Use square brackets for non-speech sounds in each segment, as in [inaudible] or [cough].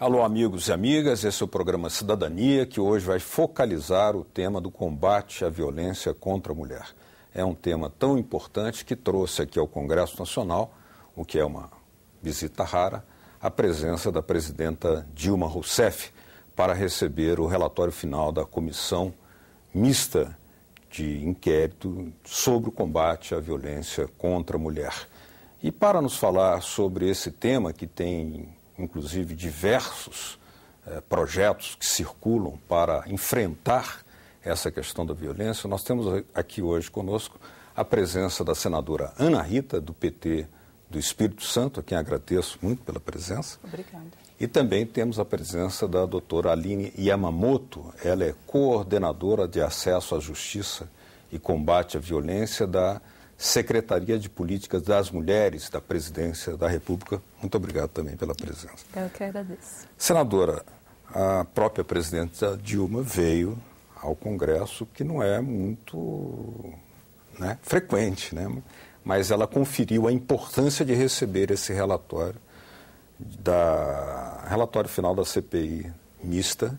Alô, amigos e amigas, esse é o programa Cidadania, que hoje vai focalizar o tema do combate à violência contra a mulher. É um tema tão importante que trouxe aqui ao Congresso Nacional, o que é uma visita rara, a presença da presidenta Dilma Rousseff para receber o relatório final da Comissão Mista de Inquérito sobre o combate à violência contra a mulher. E para nos falar sobre esse tema que tem inclusive, diversos eh, projetos que circulam para enfrentar essa questão da violência. Nós temos aqui hoje conosco a presença da senadora Ana Rita, do PT do Espírito Santo, a quem agradeço muito pela presença. Obrigada. E também temos a presença da doutora Aline Yamamoto, ela é coordenadora de acesso à justiça e combate à violência da Secretaria de Políticas das Mulheres da Presidência da República. Muito obrigado também pela presença. Eu que agradeço. Senadora, a própria presidenta Dilma veio ao Congresso, que não é muito né, frequente, né? mas ela conferiu a importância de receber esse relatório, da, relatório final da CPI mista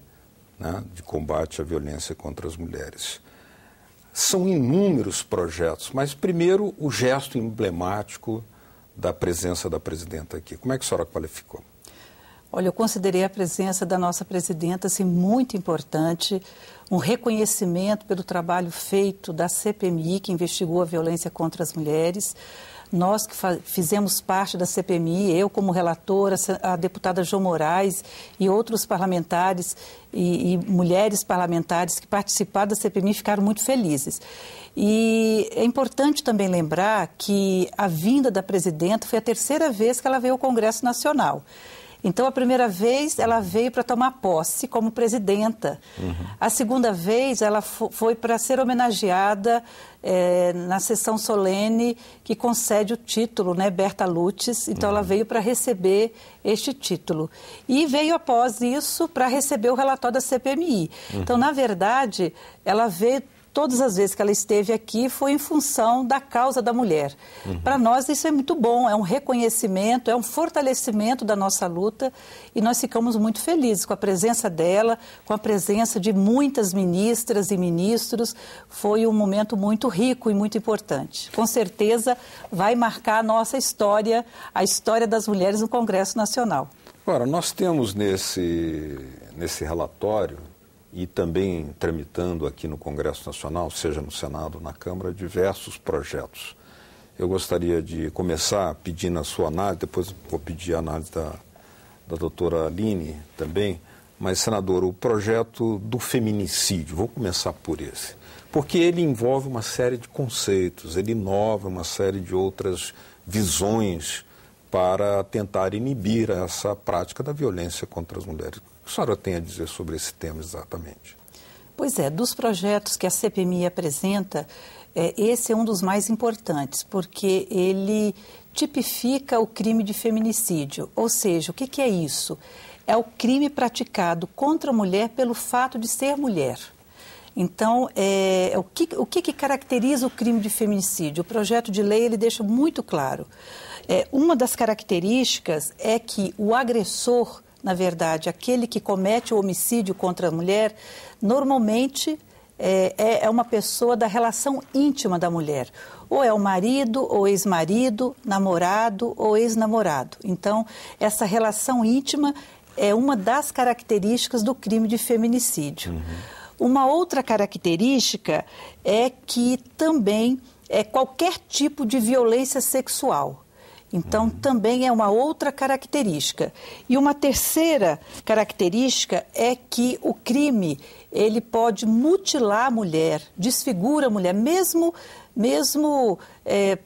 né, de combate à violência contra as mulheres. São inúmeros projetos, mas primeiro o gesto emblemático da presença da presidenta aqui. Como é que a senhora qualificou? Olha, eu considerei a presença da nossa presidenta assim, muito importante, um reconhecimento pelo trabalho feito da CPMI, que investigou a violência contra as mulheres, nós que fizemos parte da CPMI, eu como relatora, a deputada João Moraes e outros parlamentares e, e mulheres parlamentares que participaram da CPMI ficaram muito felizes. E é importante também lembrar que a vinda da presidenta foi a terceira vez que ela veio ao Congresso Nacional. Então, a primeira vez ela veio para tomar posse como presidenta. Uhum. A segunda vez ela foi para ser homenageada é, na sessão solene que concede o título, né, Berta Lutz. Então, uhum. ela veio para receber este título. E veio após isso para receber o relatório da CPMI. Então, uhum. Então, na verdade, ela veio todas as vezes que ela esteve aqui foi em função da causa da mulher. Uhum. Para nós isso é muito bom, é um reconhecimento, é um fortalecimento da nossa luta e nós ficamos muito felizes com a presença dela, com a presença de muitas ministras e ministros. Foi um momento muito rico e muito importante. Com certeza vai marcar a nossa história, a história das mulheres no Congresso Nacional. Agora, nós temos nesse, nesse relatório e também tramitando aqui no Congresso Nacional, seja no Senado, na Câmara, diversos projetos. Eu gostaria de começar pedindo a sua análise, depois vou pedir a análise da, da doutora Aline também, mas, senador, o projeto do feminicídio, vou começar por esse, porque ele envolve uma série de conceitos, ele inova uma série de outras visões para tentar inibir essa prática da violência contra as mulheres a senhora tem a dizer sobre esse tema exatamente? Pois é, dos projetos que a CPMI apresenta, é, esse é um dos mais importantes, porque ele tipifica o crime de feminicídio. Ou seja, o que, que é isso? É o crime praticado contra a mulher pelo fato de ser mulher. Então, é, é o, que, o que, que, caracteriza o crime de feminicídio? O projeto de lei ele deixa muito claro. É, uma das características é que o agressor na verdade, aquele que comete o homicídio contra a mulher, normalmente é, é, é uma pessoa da relação íntima da mulher. Ou é o marido, ou ex-marido, namorado ou ex-namorado. Então, essa relação íntima é uma das características do crime de feminicídio. Uhum. Uma outra característica é que também é qualquer tipo de violência sexual. Então, hum. também é uma outra característica. E uma terceira característica é que o crime ele pode mutilar a mulher, desfigura a mulher, mesmo mesmo é,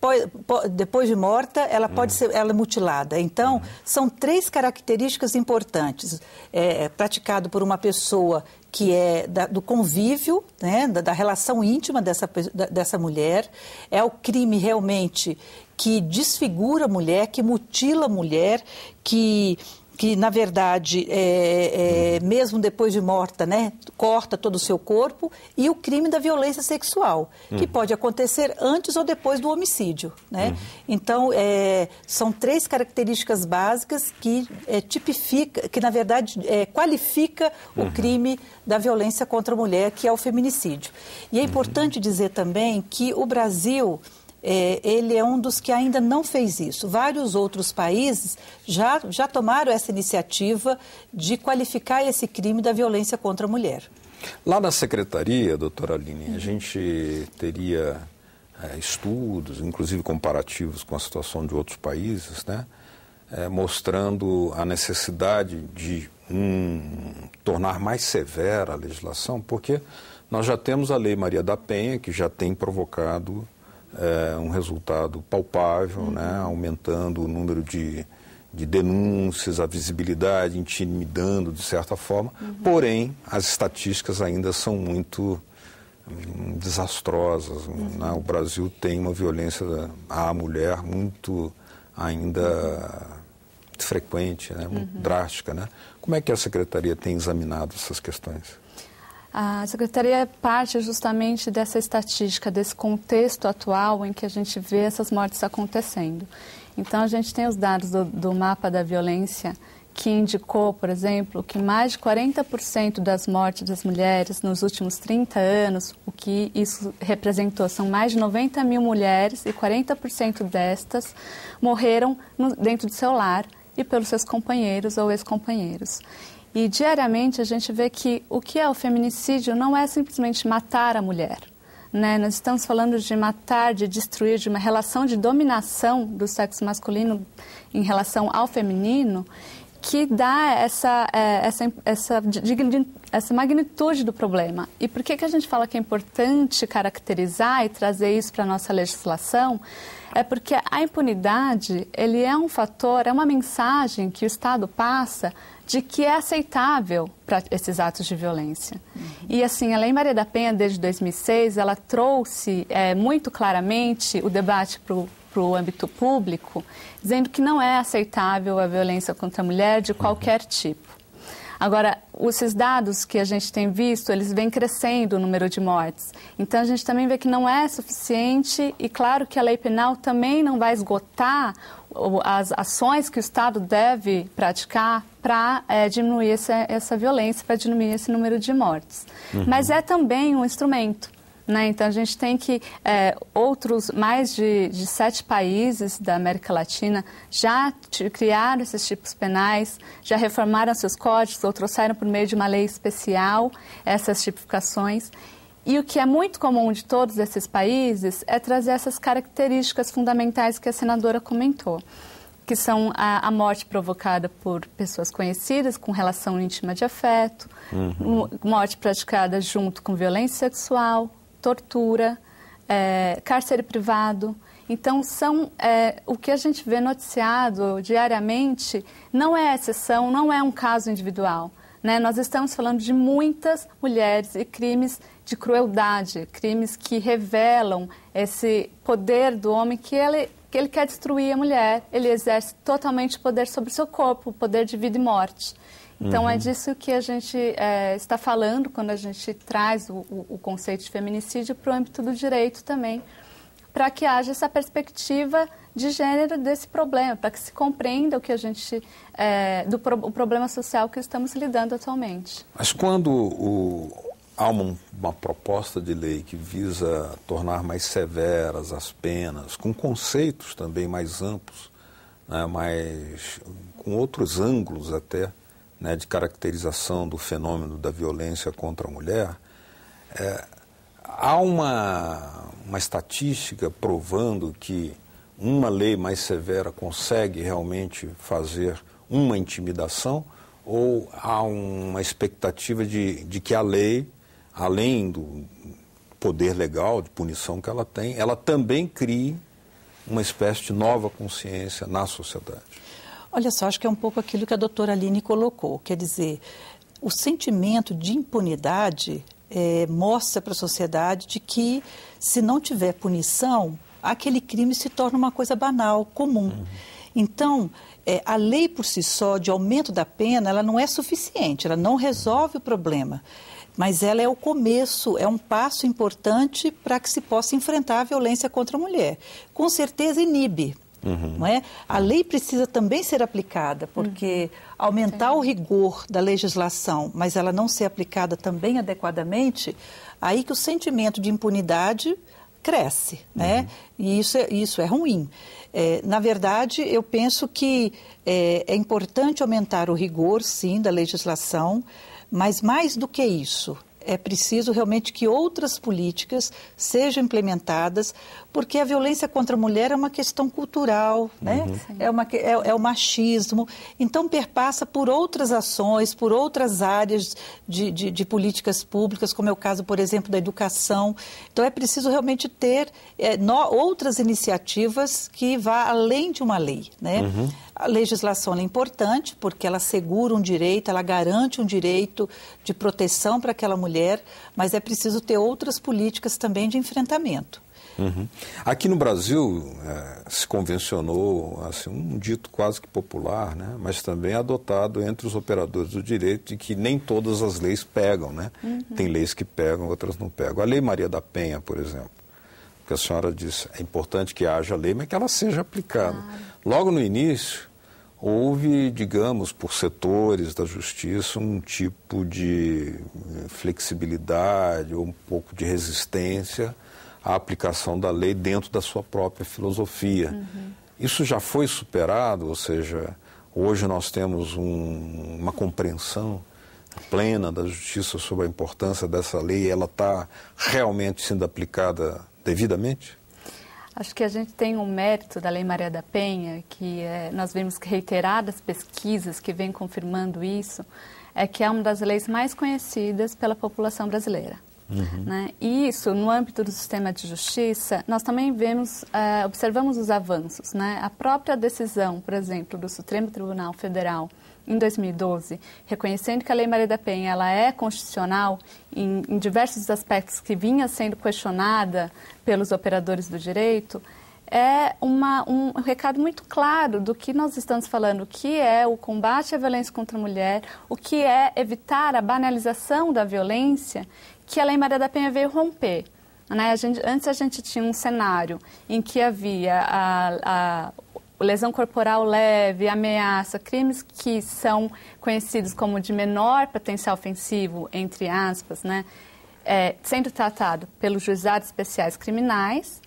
depois de morta, ela pode hum. ser ela é mutilada. Então, hum. são três características importantes. É, é, praticado por uma pessoa que é da, do convívio, né, da, da, relação íntima dessa, da, dessa mulher. É o crime realmente que desfigura a mulher, que mutila a mulher, que que na verdade, é, é, mesmo depois de morta, né, corta todo o seu corpo, e o crime da violência sexual, uhum. que pode acontecer antes ou depois do homicídio. Né? Uhum. Então, é, são três características básicas que é, tipifica, que na verdade é, qualifica uhum. o crime da violência contra a mulher, que é o feminicídio. E é uhum. importante dizer também que o Brasil é, ele é um dos que ainda não fez isso. Vários outros países já, já tomaram essa iniciativa de qualificar esse crime da violência contra a mulher. Lá na secretaria, doutora Aline, uhum. a gente teria é, estudos, inclusive comparativos com a situação de outros países, né? É, mostrando a necessidade de um, tornar mais severa a legislação, porque nós já temos a Lei Maria da Penha, que já tem provocado é, um resultado palpável, né, uhum. né? aumentando o número de, de denúncias, a visibilidade, intimidando de certa forma. Uhum. Porém, as estatísticas ainda são muito hum, desastrosas. Uhum. Né? O Brasil tem uma violência à mulher muito ainda frequente, né? muito uhum. drástica. Né? Como é que a secretaria tem examinado essas questões? A secretaria é parte justamente dessa estatística, desse contexto atual em que a gente vê essas mortes acontecendo. Então, a gente tem os dados do, do mapa da violência que indicou, por exemplo, que mais de 40% das mortes das mulheres nos últimos 30 anos, o que isso representou, são mais de 90 mil mulheres e 40% destas morreram no, dentro do seu lar e pelos seus companheiros ou ex-companheiros. E diariamente a gente vê que o que é o feminicídio não é simplesmente matar a mulher. Né? Nós estamos falando de matar, de destruir, de uma relação de dominação do sexo masculino em relação ao feminino que dá essa, é, essa, essa, essa magnitude do problema. E por que, que a gente fala que é importante caracterizar e trazer isso para a nossa legislação? É porque a impunidade ele é um fator, é uma mensagem que o Estado passa de que é aceitável para esses atos de violência. Uhum. E assim, a Lei Maria da Penha, desde 2006, ela trouxe é, muito claramente o debate para o âmbito público, dizendo que não é aceitável a violência contra a mulher de qualquer tipo. Agora, esses dados que a gente tem visto, eles vêm crescendo o número de mortes. Então, a gente também vê que não é suficiente e, claro, que a lei penal também não vai esgotar as ações que o Estado deve praticar para é, diminuir essa, essa violência, para diminuir esse número de mortes. Uhum. Mas é também um instrumento. Né? Então, a gente tem que é, outros, mais de, de, sete países da América Latina já criaram esses tipos penais, já reformaram seus códigos ou trouxeram por meio de uma lei especial essas tipificações. E o que é muito comum de todos esses países é trazer essas características fundamentais que a senadora comentou que são a, a, morte provocada por pessoas conhecidas com relação íntima de afeto, uhum. morte praticada junto com violência sexual, tortura, é, cárcere privado. Então, são é, o que a gente vê noticiado diariamente não é exceção, não é um caso individual. Né? Nós estamos falando de muitas mulheres e crimes de crueldade, crimes que revelam esse poder do homem que ele, que ele quer destruir a mulher. Ele exerce totalmente o poder sobre o seu corpo, o poder de vida e morte. Então, é uhum. é disso que a gente é, está falando quando a gente traz o, o, conceito de feminicídio para o âmbito do direito também, para que haja essa perspectiva de gênero desse problema, para que se compreenda o que a gente é, do pro, o problema social que estamos lidando atualmente. Mas quando o, há uma, uma, proposta de lei que visa tornar mais severas as penas, com conceitos também mais amplos, né, mais com outros ângulos até, né, de caracterização do fenômeno da violência contra a mulher, é, há uma, uma estatística provando que uma lei mais severa consegue realmente fazer uma intimidação ou há uma expectativa de, de que a lei, além do poder legal de punição que ela tem, ela também crie uma espécie de nova consciência na sociedade? Olha só, acho que é um pouco aquilo que a doutora Aline colocou, quer dizer, o sentimento de impunidade é, mostra para a sociedade de que se não tiver punição, aquele crime se torna uma coisa banal, comum. Uhum. Então, é, a lei por si só de aumento da pena, ela não é suficiente, ela não resolve o problema. Mas ela é o começo, é um passo importante para que se possa enfrentar a violência contra a mulher. Com certeza inibe, Uhum. Não é? A lei precisa também ser aplicada, porque uhum. aumentar Sim. o rigor da legislação, mas ela não ser aplicada também adequadamente, aí que o sentimento de impunidade cresce, né? Uhum. E isso é, isso é ruim. É, na verdade, eu penso que é, é importante aumentar o rigor, sim, da legislação, mas mais do que isso, é preciso realmente que outras políticas sejam implementadas, porque a violência contra a mulher é uma questão cultural, né? Uhum. é, uma, é, é, o machismo. Então, perpassa por outras ações, por outras áreas de, de, de, políticas públicas, como é o caso, por exemplo, da educação. Então, é preciso realmente ter é, no, outras iniciativas que vá além de uma lei. Né? Uhum. A legislação é importante porque ela segura um direito, ela garante um direito de proteção para aquela mulher, mas é preciso ter outras políticas também de enfrentamento. Uhum. Aqui no Brasil é, se convencionou assim, um dito quase que popular, né? mas também adotado entre os operadores do direito de que nem todas as leis pegam. Né? Uhum. Tem leis que pegam, outras não pegam. A Lei Maria da Penha, por exemplo, porque a senhora disse, é importante que haja lei, mas que ela seja aplicada. Ah. Logo no início, houve, digamos, por setores da justiça, um tipo de eh, flexibilidade ou um pouco de resistência à aplicação da lei dentro da sua própria filosofia. Uhum. Isso já foi superado, ou seja, hoje nós temos um, uma compreensão plena da justiça sobre a importância dessa lei, ela está realmente sendo aplicada devidamente? Acho que a gente tem um mérito da Lei Maria da Penha, que é, nós vimos reiteradas pesquisas que vêm confirmando isso, é que é uma das leis mais conhecidas pela população brasileira. Uhum. Né? E isso, no âmbito do sistema de justiça, nós também vemos, uh, observamos os avanços. Né? A própria decisão, por exemplo, do Supremo Tribunal Federal em 2012, reconhecendo que a Lei Maria da Penha ela é constitucional em, em diversos aspectos que vinha sendo questionada pelos operadores do direito, é uma, um recado muito claro do que nós estamos falando, o que é o combate à violência contra a mulher, o que é evitar a banalização da violência que a Lei Maria da Penha veio romper. Né? A gente, antes a gente tinha um cenário em que havia a, a lesão corporal leve, ameaça, crimes que são conhecidos como de menor potencial ofensivo, entre aspas, né? É, sendo tratado pelos juizados especiais criminais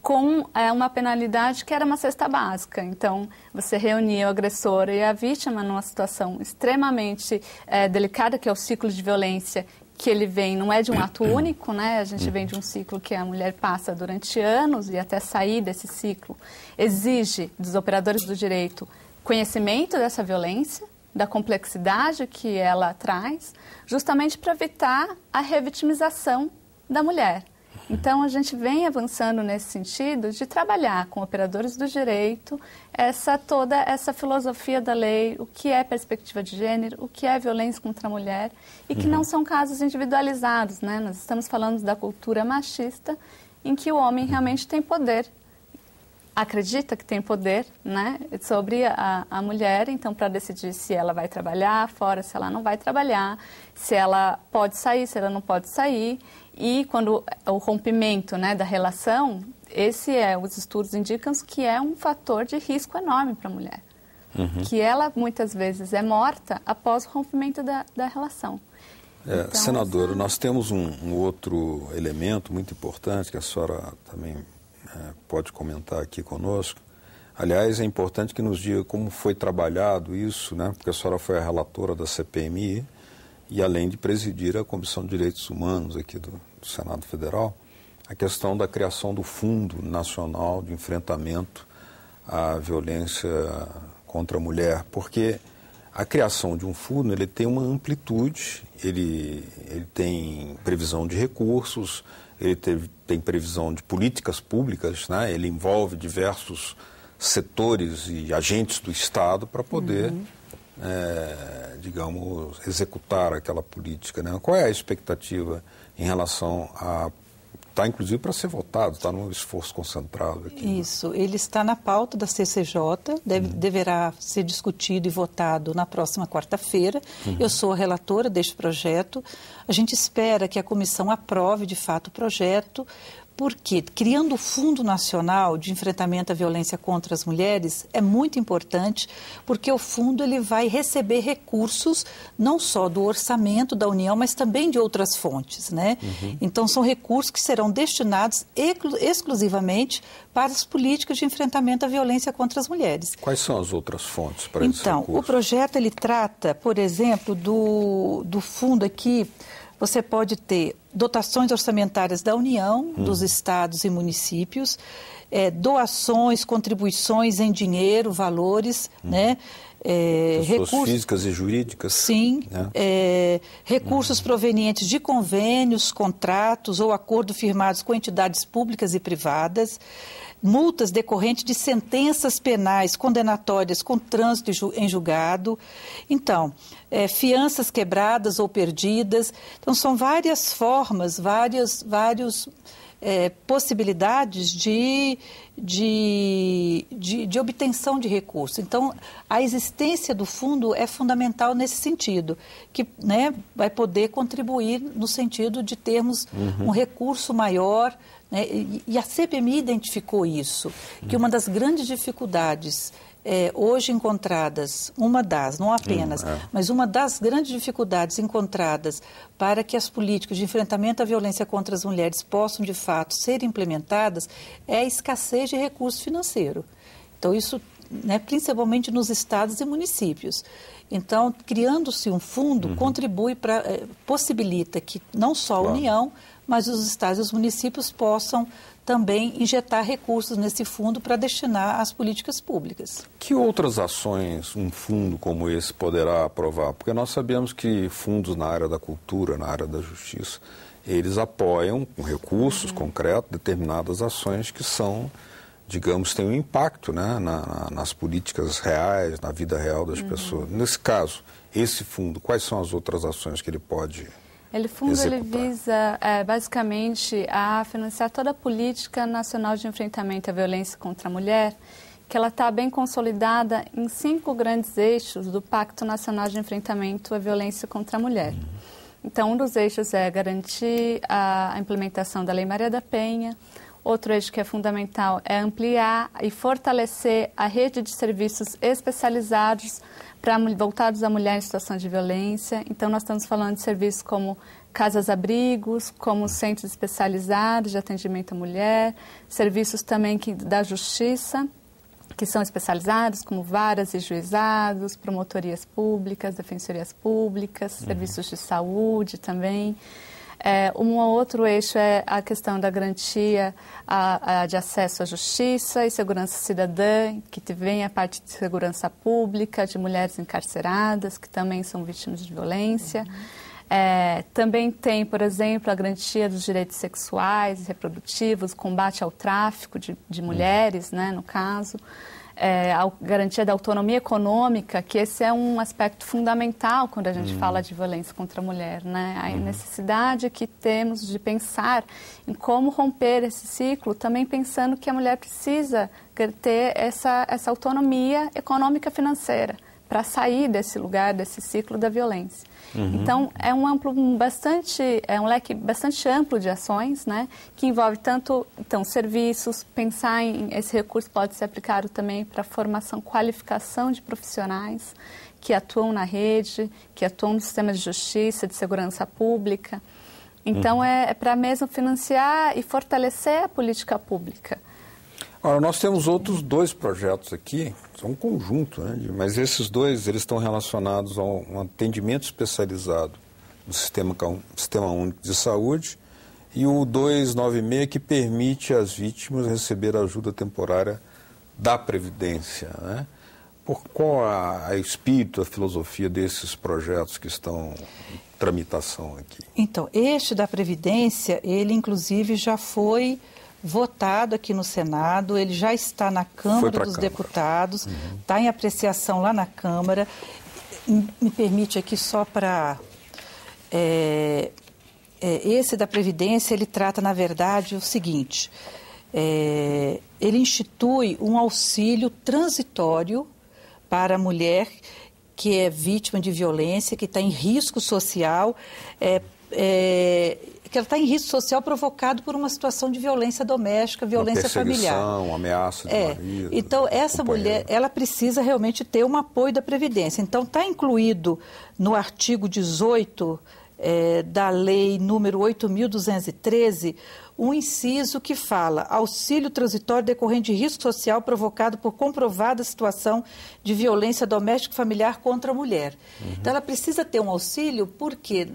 com é, uma penalidade que era uma cesta básica. Então, você reunia o agressor e a vítima numa situação extremamente é, delicada, que é o ciclo de violência que ele vem não é de um ato único, né? A gente vem de um ciclo que a mulher passa durante anos e até sair desse ciclo exige dos operadores do direito conhecimento dessa violência, da complexidade que ela traz, justamente para evitar a revitimização da mulher. Então, a gente vem avançando nesse sentido de trabalhar com operadores do direito essa toda essa filosofia da lei, o que é perspectiva de gênero, o que é violência contra a mulher e que uhum. não são casos individualizados, né? Nós estamos falando da cultura machista em que o homem realmente tem poder acredita que tem poder né, sobre a, a mulher, então, para decidir se ela vai trabalhar fora, se ela não vai trabalhar, se ela pode sair, se ela não pode sair. E quando o rompimento né, da relação, esse é, os estudos indicam que é um fator de risco enorme para a mulher. Uhum. Que ela muitas vezes é morta após o rompimento da, da relação. É, então, senadora, essa... nós temos um, um outro elemento muito importante que a senhora também é, pode comentar aqui conosco. Aliás, é importante que nos diga como foi trabalhado isso, né? porque a senhora foi a relatora da CPMI e, além de presidir a Comissão de Direitos Humanos aqui do, do Senado Federal, a questão da criação do Fundo Nacional de Enfrentamento à Violência contra a Mulher, porque a criação de um fundo ele tem uma amplitude, ele, ele tem previsão de recursos, ele teve, tem previsão de políticas públicas, né? ele envolve diversos setores e agentes do Estado para poder, uhum. é, digamos, executar aquela política. Né? Qual é a expectativa em relação à está inclusive para ser votado, está num esforço concentrado aqui. Né? Isso, né? ele está na pauta da CCJ, deve, uhum. deverá ser discutido e votado na próxima quarta-feira. Uhum. Eu sou a relatora deste projeto. A gente espera que a comissão aprove de fato o projeto, porque criando o Fundo Nacional de Enfrentamento à Violência contra as Mulheres é muito importante, porque o fundo ele vai receber recursos não só do orçamento da União, mas também de outras fontes, né? Uhum. Então são recursos que serão destinados exclusivamente para as políticas de enfrentamento à violência contra as mulheres. Quais são as outras fontes para então, esse Então, o projeto ele trata, por exemplo, do do fundo aqui você pode ter dotações orçamentárias da União, hum. dos estados e municípios, é, doações, contribuições em dinheiro, valores, hum. né? É, recursos, físicas e jurídicas. Sim. Né? É, recursos hum. provenientes de convênios, contratos ou acordos firmados com entidades públicas e privadas multas decorrentes de sentenças penais condenatórias com trânsito em julgado. Então, é, fianças quebradas ou perdidas. Então, são várias formas, várias, vários é, possibilidades de, de, de, de obtenção de recursos. Então, a existência do fundo é fundamental nesse sentido, que né, vai poder contribuir no sentido de termos uhum. um recurso maior. Né, e a CPMI identificou isso, que uhum. uma das grandes dificuldades é, hoje encontradas, uma das, não apenas, hum, é. mas uma das grandes dificuldades encontradas para que as políticas de enfrentamento à violência contra as mulheres possam, de fato, ser implementadas é a escassez de recurso financeiro. Então, isso né, principalmente nos estados e municípios. Então, criando-se um fundo, uhum. contribui para, eh, possibilita que não só a claro. União, mas os estados e os municípios possam também injetar recursos nesse fundo para destinar às políticas públicas. Que outras ações um fundo como esse poderá aprovar? Porque nós sabemos que fundos na área da cultura, na área da justiça, eles apoiam com recursos uhum. concretos determinadas ações que são, digamos, têm um impacto né, na, nas políticas reais, na vida real das uhum. pessoas. Nesse caso, esse fundo, quais são as outras ações que ele pode ele fundo executar. ele visa é, basicamente a financiar toda a política nacional de enfrentamento à violência contra a mulher, que ela está bem consolidada em cinco grandes eixos do Pacto Nacional de Enfrentamento à Violência contra a Mulher. Uhum. Então, um dos eixos é garantir a implementação da Lei Maria da Penha, Outro eixo que é fundamental é ampliar e fortalecer a rede de serviços especializados para voltados à mulher em situação de violência. Então, nós estamos falando de serviços como casas-abrigos, como centros especializados de atendimento à mulher, serviços também que, da justiça, que são especializados, como varas e juizados, promotorias públicas, defensorias públicas, uhum. serviços de saúde também. É, um outro eixo é a questão da garantia a, a, de acesso à justiça e segurança cidadã, que vem a parte de segurança pública, de mulheres encarceradas, que também são vítimas de violência. Uhum. É, também tem, por exemplo, a garantia dos direitos sexuais e reprodutivos, combate ao tráfico de, de uhum. mulheres, né, no caso é, a garantia da autonomia econômica, que esse é um aspecto fundamental quando a gente uhum. fala de violência contra a mulher, né? A uhum. necessidade que temos de pensar em como romper esse ciclo, também pensando que a mulher precisa ter essa, essa autonomia econômica financeira para sair desse lugar, desse ciclo da violência. Uhum. Então é um amplo, um bastante, é um leque bastante amplo de ações, né, que envolve tanto então serviços, pensar em esse recurso pode ser aplicado também para formação, qualificação de profissionais que atuam na rede, que atuam no sistema de justiça, de segurança pública. Então uhum. é, é para mesmo financiar e fortalecer a política pública nós temos outros dois projetos aqui, são um conjunto, né, mas esses dois eles estão relacionados a um atendimento especializado do Sistema, Sistema Único de Saúde e o 296 que permite às vítimas receber ajuda temporária da Previdência. Né? Por qual a, a espírito, a filosofia desses projetos que estão em tramitação aqui? Então, este da Previdência, ele inclusive já foi votado aqui no Senado, ele já está na Câmara dos Câmara. Deputados, está uhum. Tá em apreciação lá na Câmara. Me permite aqui só para. É, é, esse da Previdência, ele trata, na verdade, o seguinte: é, ele institui um auxílio transitório para a mulher que é vítima de violência, que está em risco social, é, é, que ela está em risco social provocado por uma situação de violência doméstica, violência familiar. Um ameaça de é. marido. Então, essa companheiro. mulher, ela precisa realmente ter um apoio da Previdência. Então, está incluído no artigo 18 é, da lei número 8.213, um inciso que fala auxílio transitório decorrente de risco social provocado por comprovada situação de violência doméstica e familiar contra a mulher. Uhum. Então, ela precisa ter um auxílio porque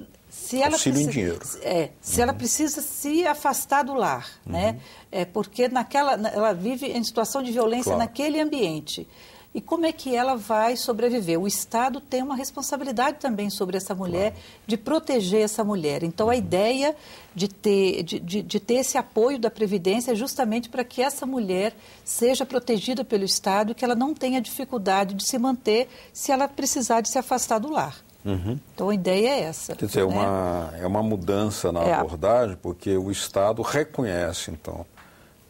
se ela precisa, em dinheiro. É, se uhum. ela precisa se afastar do lar, né? uhum. né? É porque naquela, ela vive em situação de violência claro. naquele ambiente. E como é que ela vai sobreviver? O Estado tem uma responsabilidade também sobre essa mulher, claro. de proteger essa mulher. Então, a uhum. ideia de ter, de, de, de ter esse apoio da Previdência é justamente para que essa mulher seja protegida pelo Estado e que ela não tenha dificuldade de se manter se ela precisar de se afastar do lar. Uhum. Então a ideia é essa. Quer dizer, né? uma, é uma mudança na é. abordagem, porque o Estado reconhece, então,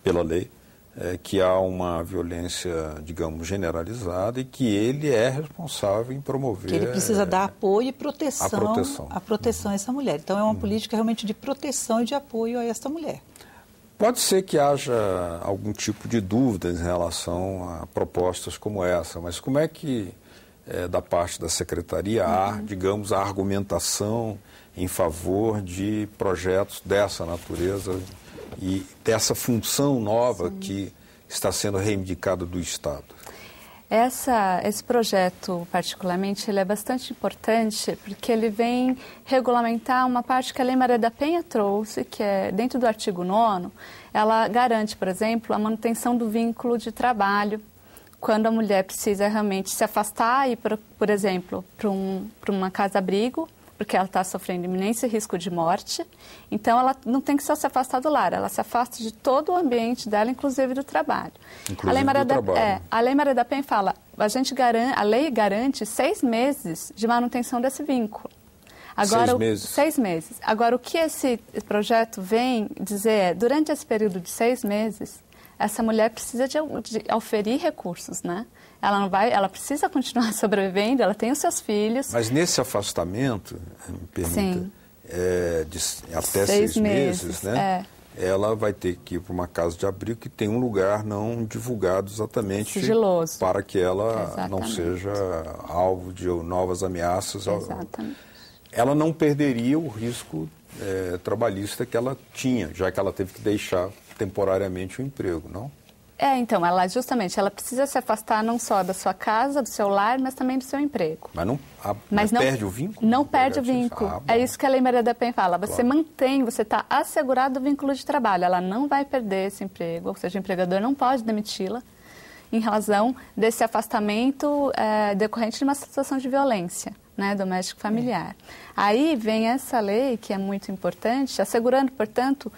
pela lei, é, que há uma violência, digamos, generalizada e que ele é responsável em promover. Que ele precisa é, dar apoio e proteção, a proteção, a proteção uhum. a essa mulher. Então é uma uhum. política realmente de proteção e de apoio a essa mulher. Pode ser que haja algum tipo de dúvidas em relação a propostas como essa, mas como é que é, da parte da secretaria há, uhum. digamos, a argumentação em favor de projetos dessa natureza e dessa função nova Sim. que está sendo reivindicada do Estado. Essa, esse projeto, particularmente, ele é bastante importante porque ele vem regulamentar uma parte que a Lei Maria da Penha trouxe, que é dentro do artigo 9 ela garante, por exemplo, a manutenção do vínculo de trabalho quando a mulher precisa realmente se afastar e, por, por exemplo, para um, uma casa-abrigo, porque ela está sofrendo iminente risco de morte. Então, ela não tem que só se afastar do lar, ela se afasta de todo o ambiente dela, inclusive do trabalho. Inclusive a Lei Maria, da, trabalho. É, a lei Maria da Penha fala, a, gente garan, a lei garante seis meses de manutenção desse vínculo. Agora, seis, o, meses. seis meses. Agora, o que esse projeto vem dizer é, durante esse período de seis meses, essa mulher precisa de, de oferir recursos, né? Ela não vai, ela precisa continuar [laughs] sobrevivendo, ela tem os seus filhos. Mas nesse afastamento, me pergunta, é, de, até seis, seis meses, meses, né? É ela vai ter que ir para uma casa de abrigo que tem um lugar não divulgado exatamente Sigiloso. para que ela exatamente. não seja alvo de novas ameaças. Exatamente. Ela não perderia o risco é, trabalhista que ela tinha, já que ela teve que deixar temporariamente o emprego, não? É, então, ela justamente, ela precisa se afastar não só da sua casa, do seu lar, mas também do seu emprego. Mas não, a, ah, mas não perde o vínculo? Não perde o assim, vínculo. Ah, é isso que a Lei Maria da Penha fala. Você claro. mantém, você está assegurado o vínculo de trabalho. Ela não vai perder esse emprego, ou seja, o empregador não pode demiti-la em razão desse afastamento é, decorrente de uma situação de violência né, doméstico familiar. É. Aí vem essa lei, que é muito importante, assegurando, portanto,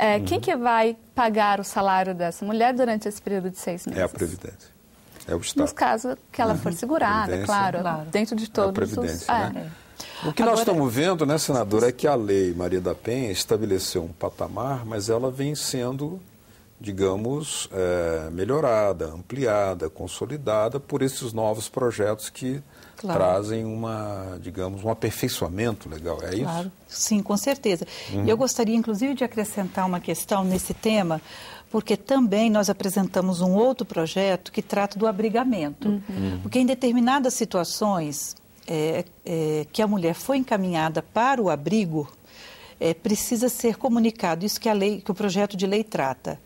é, Quem uhum. que vai pagar o salário dessa mulher durante esse período de seis meses? É a Previdência. É o Estado. Nos casos que ela for uhum. segurada, claro, claro, dentro de todos é a Previdência, os... É. Né? É. O que Agora... nós estamos vendo, né, senadora, é que a lei Maria da Penha estabeleceu um patamar, mas ela vem sendo, digamos, é, melhorada, ampliada, consolidada por esses novos projetos que claro. trazem uma, digamos, um aperfeiçoamento legal, é claro. isso? Sim, com certeza. Uhum. Eu gostaria, inclusive, de acrescentar uma questão nesse tema, porque também nós apresentamos um outro projeto que trata do abrigamento. Uhum. uhum. Porque em determinadas situações é, é, que a mulher foi encaminhada para o abrigo, é, precisa ser comunicado, isso que a lei, que o projeto de lei trata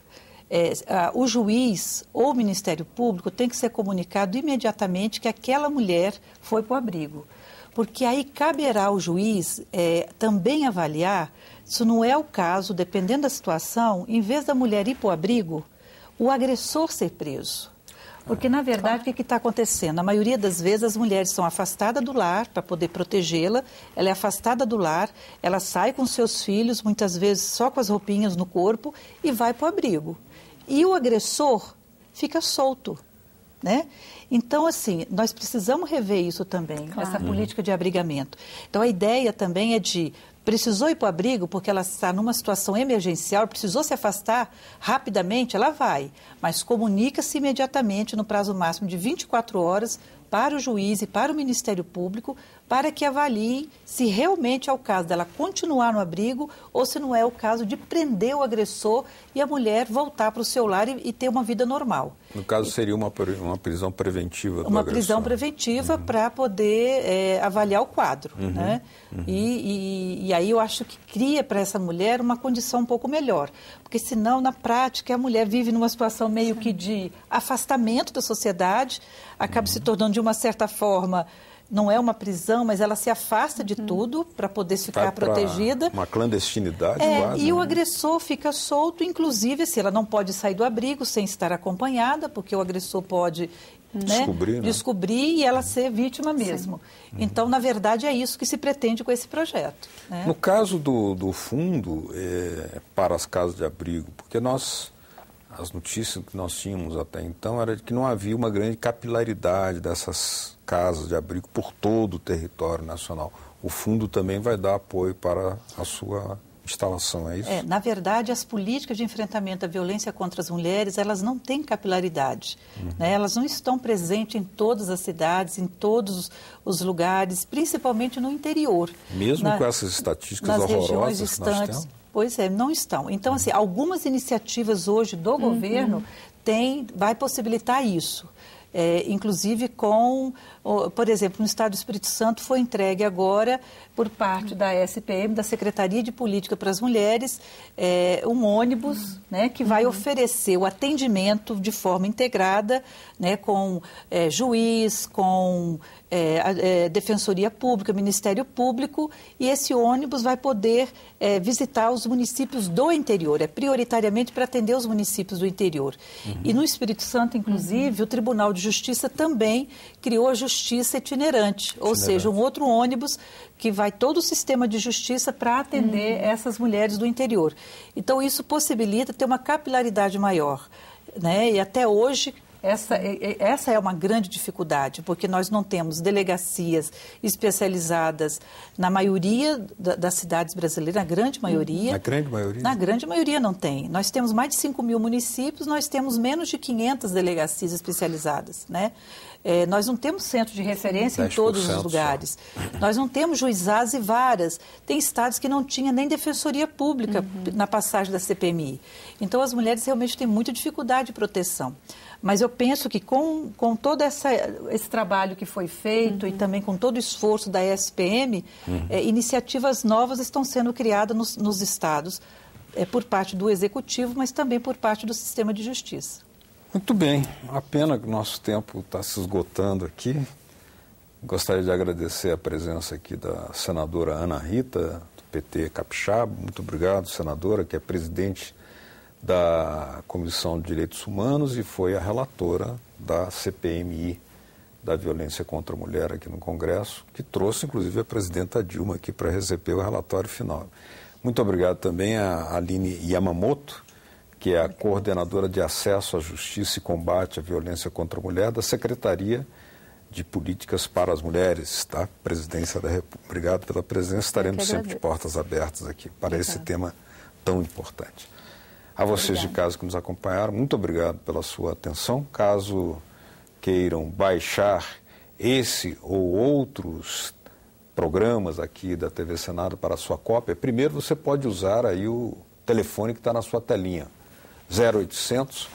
é, a, o juiz ou o Ministério Público tem que ser comunicado imediatamente que aquela mulher foi para o abrigo. Porque aí caberá ao juiz é, também avaliar, se não é o caso, dependendo da situação, em vez da mulher ir para o abrigo, o agressor ser preso. Porque, na verdade, o que está acontecendo? A maioria das vezes as mulheres são afastadas do lar para poder protegê-la, ela é afastada do lar, ela sai com seus filhos, muitas vezes só com as roupinhas no corpo, e vai para o abrigo e o agressor fica solto. Né? Então, assim, nós precisamos rever isso também, claro. essa uhum. política de abrigamento. Então, a ideia também é de precisou ir para o abrigo porque ela está numa situação emergencial, precisou se afastar rapidamente, ela vai, mas comunica-se imediatamente no prazo máximo de 24 horas para o juiz e para o Ministério Público para que avaliem se realmente é o caso dela continuar no abrigo ou se não é o caso de prender o agressor e a mulher voltar para o seu lar e, e, ter uma vida normal. No caso, seria uma, uma prisão preventiva do Uma agressor. prisão preventiva uhum. para poder é, avaliar o quadro. Uhum. Né? Uhum. E, e, e aí eu acho que cria para essa mulher uma condição um pouco melhor. Porque senão, na prática, a mulher vive numa situação meio que de afastamento da sociedade, acaba se uhum. tornando de uma certa forma, não é uma prisão, mas ela se afasta de uhum. tudo para poder ficar tá protegida. Uma clandestinidade é, quase, E né? o agressor fica solto, inclusive se assim, ela não pode sair do abrigo sem estar acompanhada, porque o agressor pode né, descobrir, né? descobrir e ela ser vítima mesmo. Uhum. Então, na verdade, é isso que se pretende com esse projeto. Né? No caso do, do fundo, é, para as casas de abrigo, porque nós as notícias que nós tínhamos até então era de que não havia uma grande capilaridade dessas casas de abrigo por todo o território nacional. O fundo também vai dar apoio para a sua instalação, é isso? É, na verdade, as políticas de enfrentamento à violência contra as mulheres, elas não têm capilaridade. Uhum. Né? Elas não estão presentes em todas as cidades, em todos os lugares, principalmente no interior. Mesmo na, com essas estatísticas nas horrorosas regiões distantes, que nós temos? Pois é, não estão. Então, assim, algumas iniciativas hoje do uhum. governo tem, vai possibilitar isso. É, inclusive com, por exemplo, no Estado do Espírito Santo foi entregue agora, por parte da SPM, da Secretaria de Política para as Mulheres, é, um ônibus uhum. né, que vai uhum. oferecer o atendimento de forma integrada né, com é, juiz, com é, é Defensoria Pública, Ministério Público, e esse ônibus vai poder é, visitar os municípios do interior, é prioritariamente para atender os municípios do interior. Uhum. E no Espírito Santo, inclusive, uhum. o Tribunal de Justiça também criou a Justiça itinerante, ou seja, um outro ônibus que vai todo o sistema de justiça para atender uhum. essas mulheres do interior. Então, isso possibilita ter uma capilaridade maior. Né? E até hoje, essa, é, é, essa é uma grande dificuldade, porque nós não temos delegacias especializadas na maioria das cidades brasileiras, na grande maioria. Na grande maioria? Na grande maioria não tem. Nós temos mais de 5 mil municípios, nós temos menos de 500 delegacias especializadas, né? É, nós não temos centro de referência 10%. em todos os lugares. Nós não temos juizados e varas. Tem estados que não tinha nem defensoria pública uhum. na passagem da CPMI. Então, as mulheres realmente têm muita dificuldade de proteção. Mas eu penso que com, com todo essa, esse trabalho que foi feito uhum. e também com todo o esforço da ESPM, uhum. é, iniciativas novas estão sendo criadas nos, nos estados, é, por parte do executivo, mas também por parte do sistema de justiça. Muito bem. A pena que o nosso tempo está se esgotando aqui. Gostaria de agradecer a presença aqui da senadora Ana Rita, do PT Capixaba. Muito obrigado, senadora, que é presidente da Comissão de Direitos Humanos e foi a relatora da CPMI da violência contra a mulher aqui no Congresso, que trouxe inclusive a presidenta Dilma aqui para receber o relatório final. Muito obrigado também a Aline Yamamoto, que é a coordenadora de acesso à justiça e combate à violência contra a mulher da Secretaria de Políticas para as Mulheres, tá? Presidência da República. Obrigado pela presença. Estaremos sempre de portas abertas aqui para esse tema tão importante. A vocês de casa que nos acompanharam, muito obrigado pela sua atenção. Caso queiram baixar esse ou outros programas aqui da TV Senado para a sua cópia, primeiro você pode usar aí o telefone que está na sua telinha. 0800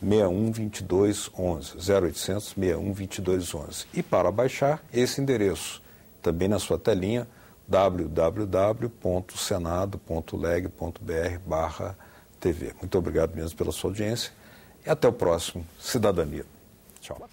61 22 11. 0800 61 22 11. E para baixar, esse endereço, também na sua telinha, www.senado.leg.br TV. Muito obrigado mesmo pela sua audiência e até o próximo Cidadania. Tchau.